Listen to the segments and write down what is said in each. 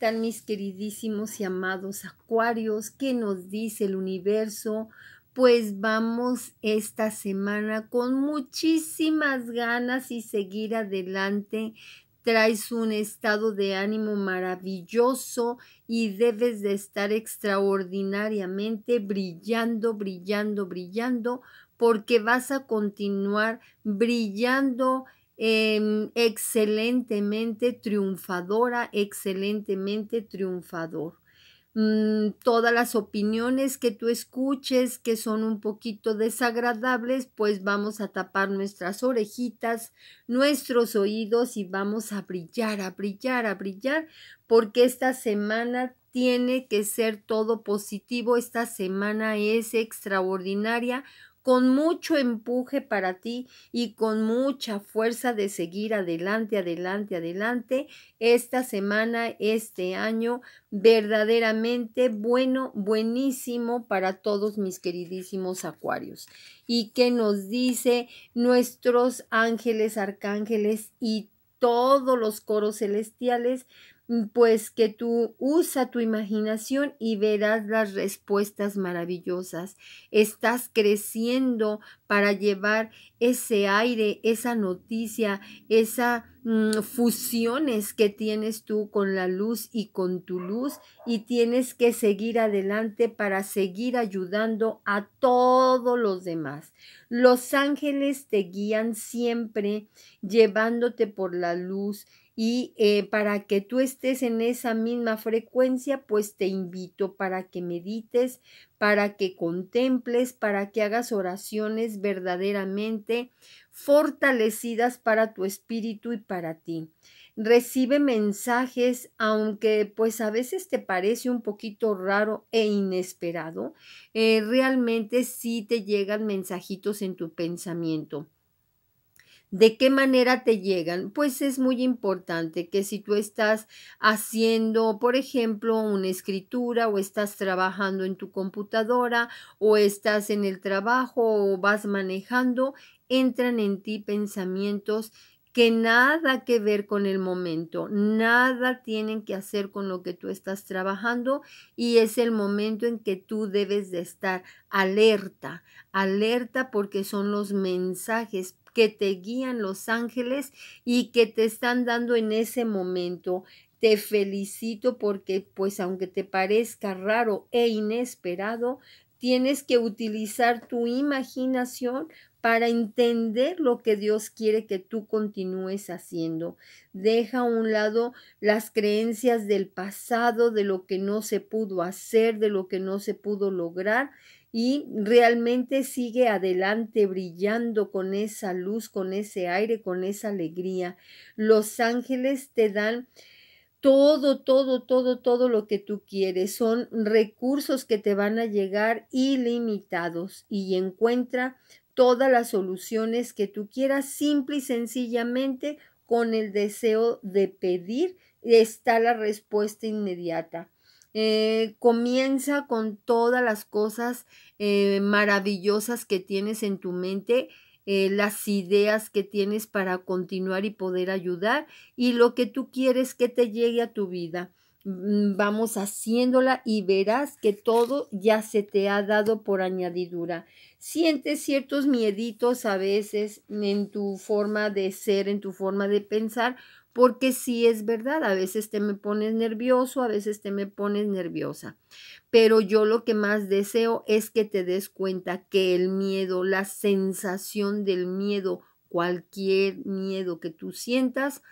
tal mis queridísimos y amados acuarios? ¿Qué nos dice el universo? Pues vamos esta semana con muchísimas ganas y seguir adelante. Traes un estado de ánimo maravilloso y debes de estar extraordinariamente brillando, brillando, brillando, porque vas a continuar brillando Em, excelentemente triunfadora, excelentemente triunfador. Mm, todas las opiniones que tú escuches que son un poquito desagradables, pues vamos a tapar nuestras orejitas, nuestros oídos y vamos a brillar, a brillar, a brillar, porque esta semana tiene que ser todo positivo, esta semana es extraordinaria con mucho empuje para ti y con mucha fuerza de seguir adelante, adelante, adelante esta semana, este año, verdaderamente bueno, buenísimo para todos mis queridísimos acuarios. Y que nos dice nuestros ángeles, arcángeles y todos los coros celestiales Mm, pues que tú usa tu imaginación y verás las respuestas maravillosas. Estás creciendo para llevar ese aire, esa noticia, esas mm, fusiones que tienes tú con la luz y con tu luz y tienes que seguir adelante para seguir ayudando a todos los demás. Los ángeles te guían siempre llevándote por la luz y eh, para que tú estés en esa misma frecuencia, pues te invito para que medites, para que contemples, para que hagas oraciones verdaderamente fortalecidas para tu espíritu y para ti. Recibe mensajes, aunque pues a veces te parece un poquito raro e inesperado, eh, realmente sí te llegan mensajitos en tu pensamiento. ¿De qué manera te llegan? Pues es muy importante que si tú estás haciendo, por ejemplo, una escritura o estás trabajando en tu computadora o estás en el trabajo o vas manejando, entran en ti pensamientos que nada que ver con el momento, nada tienen que hacer con lo que tú estás trabajando y es el momento en que tú debes de estar alerta, alerta porque son los mensajes que te guían los ángeles y que te están dando en ese momento. Te felicito porque pues aunque te parezca raro e inesperado, tienes que utilizar tu imaginación para entender lo que Dios quiere que tú continúes haciendo. Deja a un lado las creencias del pasado, de lo que no se pudo hacer, de lo que no se pudo lograr y realmente sigue adelante brillando con esa luz, con ese aire, con esa alegría. Los ángeles te dan todo, todo, todo, todo lo que tú quieres. Son recursos que te van a llegar ilimitados y encuentra todas las soluciones que tú quieras simple y sencillamente con el deseo de pedir está la respuesta inmediata. Eh, comienza con todas las cosas eh, maravillosas que tienes en tu mente, eh, las ideas que tienes para continuar y poder ayudar y lo que tú quieres que te llegue a tu vida. Mm, vamos haciéndola y verás que todo ya se te ha dado por añadidura. Sientes ciertos mieditos a veces en tu forma de ser, en tu forma de pensar, porque sí es verdad, a veces te me pones nervioso, a veces te me pones nerviosa. Pero yo lo que más deseo es que te des cuenta que el miedo, la sensación del miedo, cualquier miedo que tú sientas,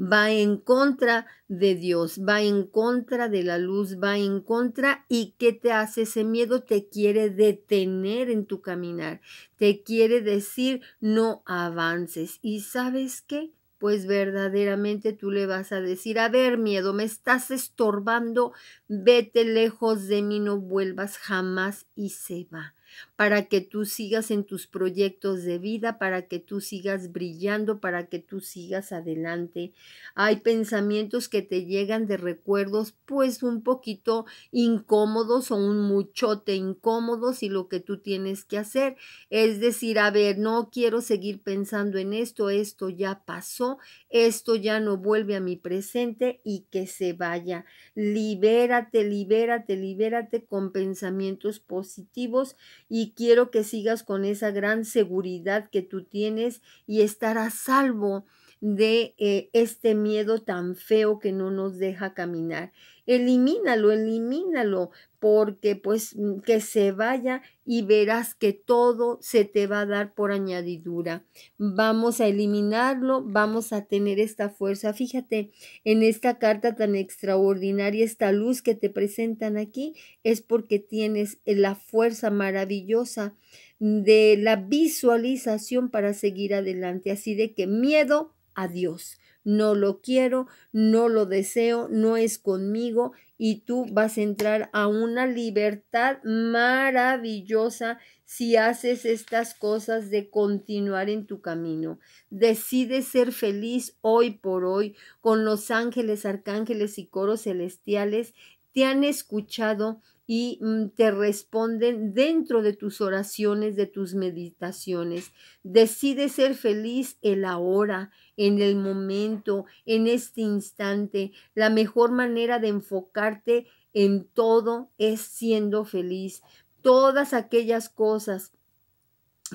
va en contra de Dios, va en contra de la luz, va en contra y ¿qué te hace ese miedo? Te quiere detener en tu caminar, te quiere decir no avances. ¿Y sabes qué? Pues verdaderamente tú le vas a decir, a ver miedo, me estás estorbando, vete lejos de mí, no vuelvas jamás y se va para que tú sigas en tus proyectos de vida, para que tú sigas brillando, para que tú sigas adelante. Hay pensamientos que te llegan de recuerdos pues un poquito incómodos o un muchote incómodos y lo que tú tienes que hacer es decir, a ver, no quiero seguir pensando en esto, esto ya pasó, esto ya no vuelve a mi presente y que se vaya. Libérate, libérate, libérate con pensamientos positivos y quiero que sigas con esa gran seguridad que tú tienes y estar a salvo de eh, este miedo tan feo que no nos deja caminar elimínalo, elimínalo, porque pues mm, que se vaya y verás que todo se te va a dar por añadidura. Vamos a eliminarlo, vamos a tener esta fuerza. Fíjate, en esta carta tan extraordinaria, esta luz que te presentan aquí, es porque tienes eh, la fuerza maravillosa de la visualización para seguir adelante. Así de que miedo a Dios no lo quiero, no lo deseo, no es conmigo y tú vas a entrar a una libertad maravillosa si haces estas cosas de continuar en tu camino. Decide ser feliz hoy por hoy con los ángeles, arcángeles y coros celestiales. Te han escuchado, y mm, te responden dentro de tus oraciones, de tus meditaciones. Decide ser feliz el ahora, en el momento, en este instante. La mejor manera de enfocarte en todo es siendo feliz. Todas aquellas cosas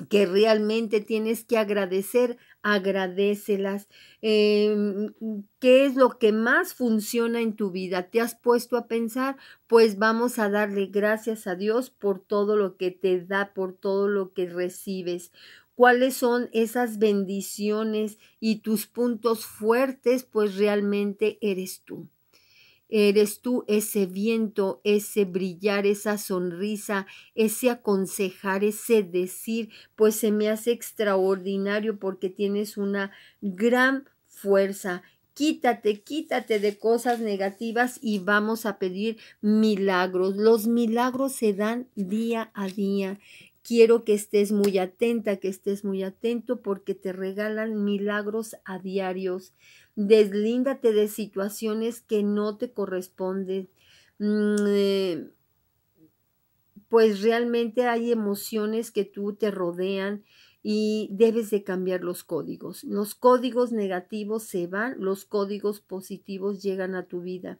que realmente tienes que agradecer, agradecelas. Em, ¿Qué es lo que más funciona en tu vida? ¿Te has puesto a pensar? Pues vamos a darle gracias a Dios por todo lo que te da, por todo lo que recibes cuáles son esas bendiciones y tus puntos fuertes, pues realmente eres tú. Eres tú ese viento, ese brillar, esa sonrisa, ese aconsejar, ese decir, pues se me hace extraordinario porque tienes una gran fuerza quítate, quítate de cosas negativas y vamos a pedir milagros. Los milagros se dan día a día. Quiero que estés muy atenta, que estés muy atento porque te regalan milagros a diarios deslíndate de situaciones que no te corresponden. Mm, eh, pues realmente hay emociones que tú te rodean y debes de cambiar los códigos. Los códigos negativos se van, los códigos positivos llegan a tu vida.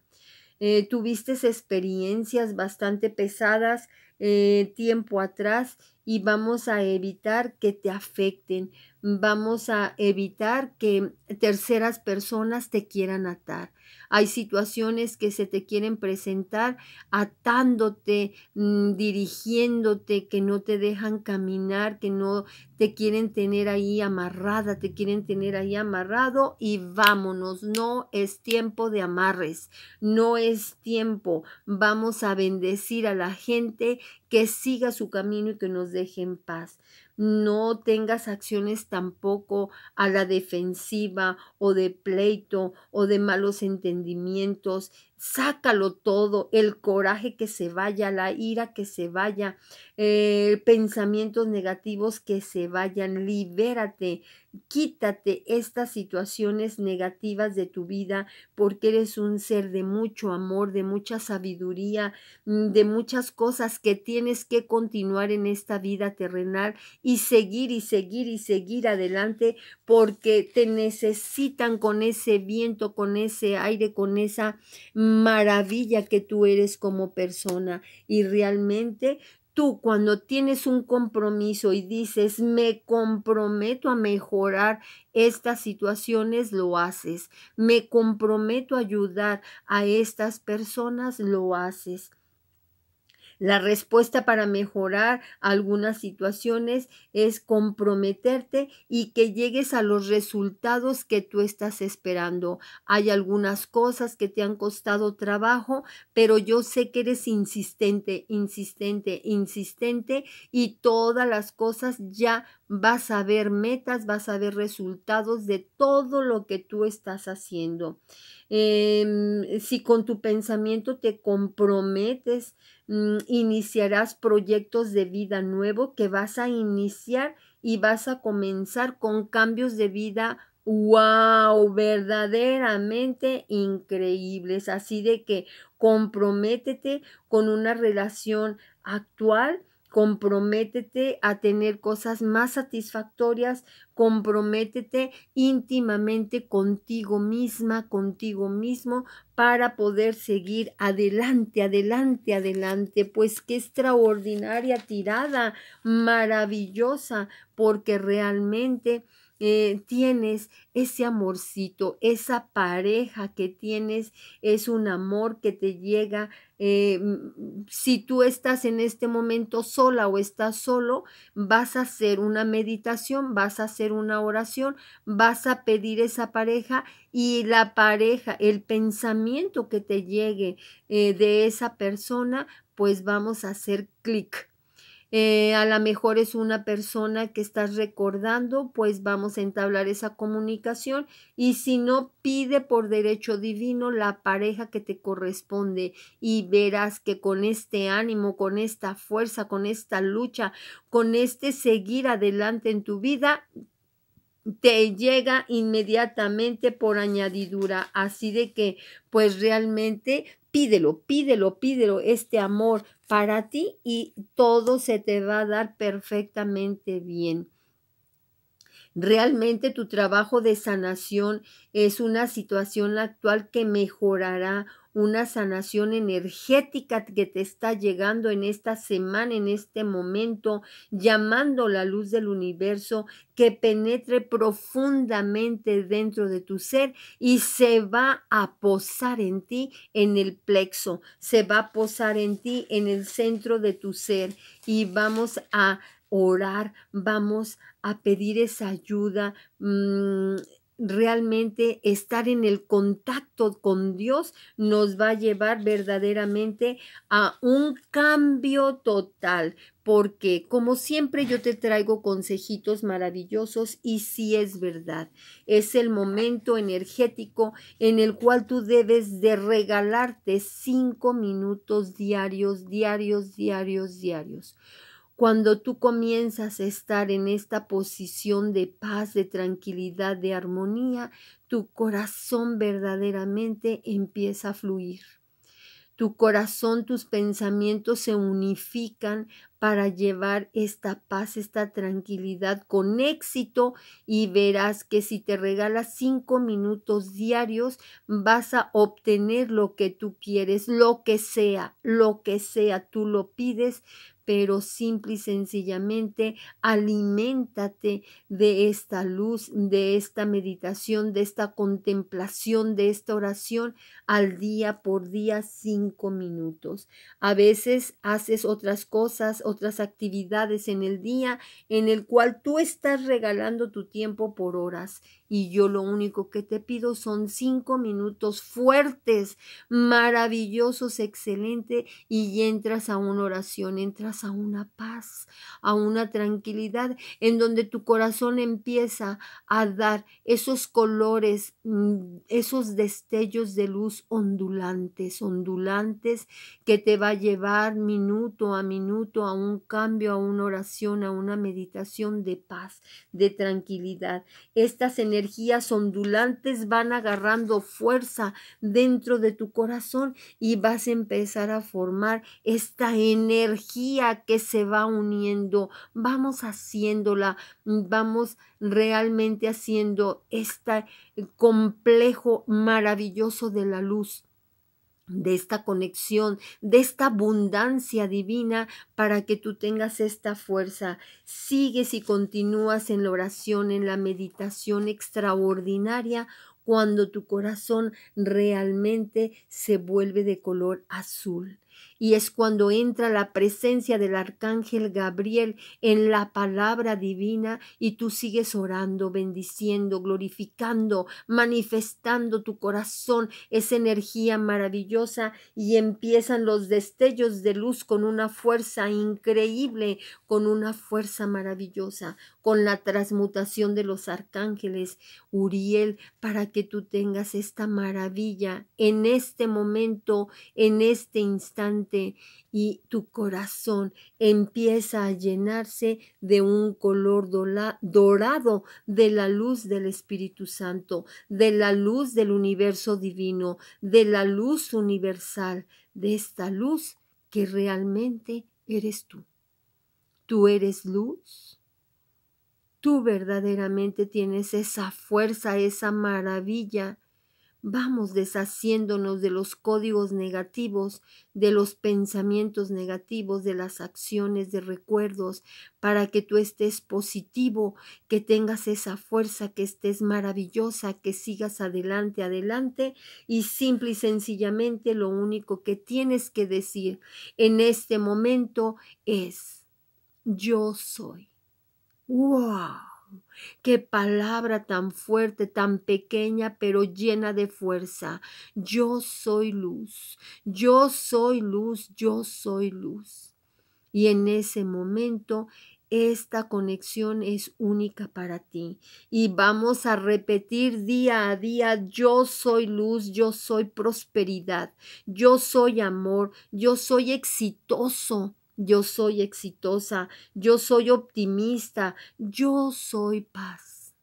Eh, tuviste experiencias bastante pesadas eh, tiempo atrás y vamos a evitar que te afecten, vamos a evitar que terceras personas te quieran atar hay situaciones que se te quieren presentar atándote, mm, dirigiéndote, que no te dejan caminar, que no te quieren tener ahí amarrada, te quieren tener ahí amarrado y vámonos, no es tiempo de amarres, no es tiempo, vamos a bendecir a la gente que siga su camino y que nos deje en paz no tengas acciones tampoco a la defensiva o de pleito o de malos entendimientos, Sácalo todo, el coraje que se vaya, la ira que se vaya, eh, pensamientos negativos que se vayan, libérate, quítate estas situaciones negativas de tu vida porque eres un ser de mucho amor, de mucha sabiduría, mm, de muchas cosas que tienes que continuar en esta vida terrenal y seguir y seguir y seguir adelante porque te necesitan con ese viento, con ese aire, con esa maravilla que tú eres como persona y realmente tú cuando tienes un compromiso y dices, me comprometo a mejorar estas situaciones, lo haces. Me comprometo a ayudar a estas personas, lo haces. La respuesta para mejorar algunas situaciones es comprometerte y que llegues a los resultados que tú estás esperando. Hay algunas cosas que te han costado trabajo, pero yo sé que eres insistente, insistente, insistente y todas las cosas ya vas a ver metas, vas a ver resultados de todo lo que tú estás haciendo. Em, si con tu pensamiento te comprometes, mm, iniciarás proyectos de vida nuevo que vas a iniciar y vas a comenzar con cambios de vida wow, verdaderamente increíbles. Así de que comprométete con una relación actual comprométete a tener cosas más satisfactorias, comprométete íntimamente contigo misma, contigo mismo, para poder seguir adelante, adelante, adelante, pues qué extraordinaria tirada, maravillosa, porque realmente eh, tienes ese amorcito, esa pareja que tienes, es un amor que te llega. Eh, mm, si tú estás en este momento sola o estás solo, vas a hacer una meditación, vas a hacer una oración, vas a pedir esa pareja y la pareja, el pensamiento que te llegue eh, de esa persona, pues vamos a hacer clic eh, a lo mejor es una persona que estás recordando, pues vamos a entablar esa comunicación y si no, pide por derecho divino la pareja que te corresponde y verás que con este ánimo, con esta fuerza, con esta lucha, con este seguir adelante en tu vida, te llega inmediatamente por añadidura. Así de que, pues realmente Pídelo, pídelo, pídelo este amor para ti y todo se te va a dar perfectamente bien. Realmente tu trabajo de sanación es una situación actual que mejorará una sanación energética que te está llegando en esta semana, en este momento, llamando la luz del universo que penetre profundamente dentro de tu ser y se va a posar en ti, en el plexo, se va a posar en ti, en el centro de tu ser y vamos a orar, vamos a pedir esa ayuda. Mm, realmente estar en el contacto con Dios nos va a llevar verdaderamente a un cambio total, porque como siempre yo te traigo consejitos maravillosos y sí es verdad, es el momento energético en el cual tú debes de regalarte cinco minutos diarios, diarios, diarios, diarios. Cuando tú comienzas a estar en esta posición de paz, de tranquilidad, de armonía, tu corazón verdaderamente empieza a fluir. Tu corazón, tus pensamientos se unifican para llevar esta paz, esta tranquilidad con éxito y verás que si te regalas cinco minutos diarios vas a obtener lo que tú quieres, lo que sea, lo que sea, tú lo pides, pero simple y sencillamente aliméntate de esta luz, de esta meditación, de esta contemplación, de esta oración al día por día cinco minutos. A veces haces otras cosas, otras actividades en el día en el cual tú estás regalando tu tiempo por horas y yo lo único que te pido son cinco minutos fuertes, maravillosos, excelente, y entras a una oración, entras a una paz, a una tranquilidad, en donde tu corazón empieza a dar esos colores, mm, esos destellos de luz ondulantes, ondulantes, que te va a llevar minuto a minuto a un cambio, a una oración, a una meditación de paz, de tranquilidad. Estas energías energías ondulantes van agarrando fuerza dentro de tu corazón y vas a empezar a formar esta energía que se va uniendo. Vamos haciéndola, vamos realmente haciendo este complejo maravilloso de la luz de esta conexión, de esta abundancia divina para que tú tengas esta fuerza. Sigues y continúas en la oración, en la meditación extraordinaria cuando tu corazón realmente se vuelve de color azul. Y es cuando entra la presencia del arcángel Gabriel en la palabra divina y tú sigues orando, bendiciendo, glorificando, manifestando tu corazón esa energía maravillosa y empiezan los destellos de luz con una fuerza increíble, con una fuerza maravillosa, con la transmutación de los arcángeles, Uriel, para que tú tengas esta maravilla en este momento, en este instante y tu corazón empieza a llenarse de un color dorado de la luz del Espíritu Santo, de la luz del universo divino, de la luz universal, de esta luz que realmente eres tú. Tú eres luz. Tú verdaderamente tienes esa fuerza, esa maravilla Vamos deshaciéndonos de los códigos negativos, de los pensamientos negativos, de las acciones, de recuerdos, para que tú estés positivo, que tengas esa fuerza, que estés maravillosa, que sigas adelante, adelante. Y simple y sencillamente lo único que tienes que decir en este momento es, yo soy. ¡Wow! Qué palabra tan fuerte, tan pequeña, pero llena de fuerza. Yo soy luz, yo soy luz, yo soy luz. Y en ese momento esta conexión es única para ti y vamos a repetir día a día, yo soy luz, yo soy prosperidad, yo soy amor, yo soy exitoso, yo soy exitosa, yo soy optimista, yo soy paz.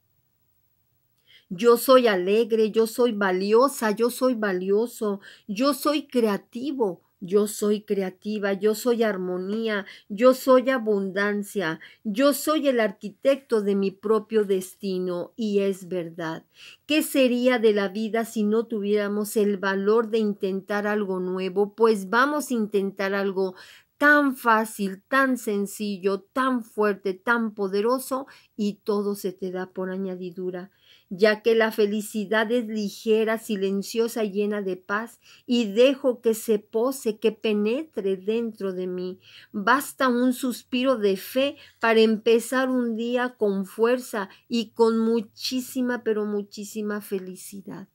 Yo soy alegre, yo soy valiosa, yo soy valioso, yo soy creativo, yo soy creativa, yo soy armonía, yo soy abundancia, yo soy el arquitecto de mi propio destino y es verdad. ¿Qué sería de la vida si no tuviéramos el valor de intentar algo nuevo? Pues vamos a intentar algo tan fácil, tan sencillo, tan fuerte, tan poderoso y todo se te da por añadidura, ya que la felicidad es ligera, silenciosa, llena de paz y dejo que se pose, que penetre dentro de mí. Basta un suspiro de fe para empezar un día con fuerza y con muchísima, pero muchísima felicidad.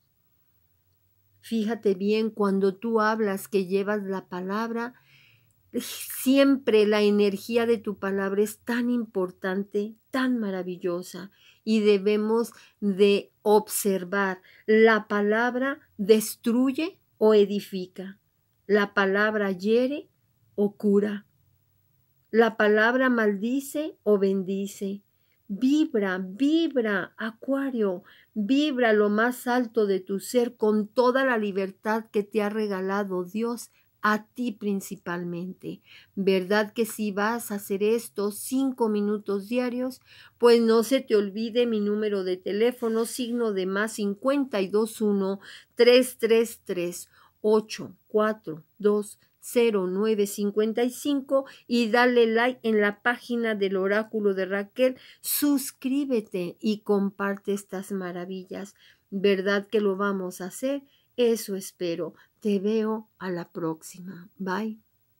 Fíjate bien cuando tú hablas que llevas la palabra, Siempre la energía de tu palabra es tan importante, tan maravillosa y debemos de observar. La palabra destruye o edifica. La palabra hiere o cura. La palabra maldice o bendice. Vibra, vibra, Acuario, vibra lo más alto de tu ser con toda la libertad que te ha regalado Dios a ti principalmente. ¿Verdad que si vas a hacer estos cinco minutos diarios? Pues no se te olvide mi número de teléfono, signo de más 521 333 842 0955 y dale like en la página del oráculo de Raquel, suscríbete y comparte estas maravillas. ¿Verdad que lo vamos a hacer? Eso espero. Te veo a la próxima. Bye.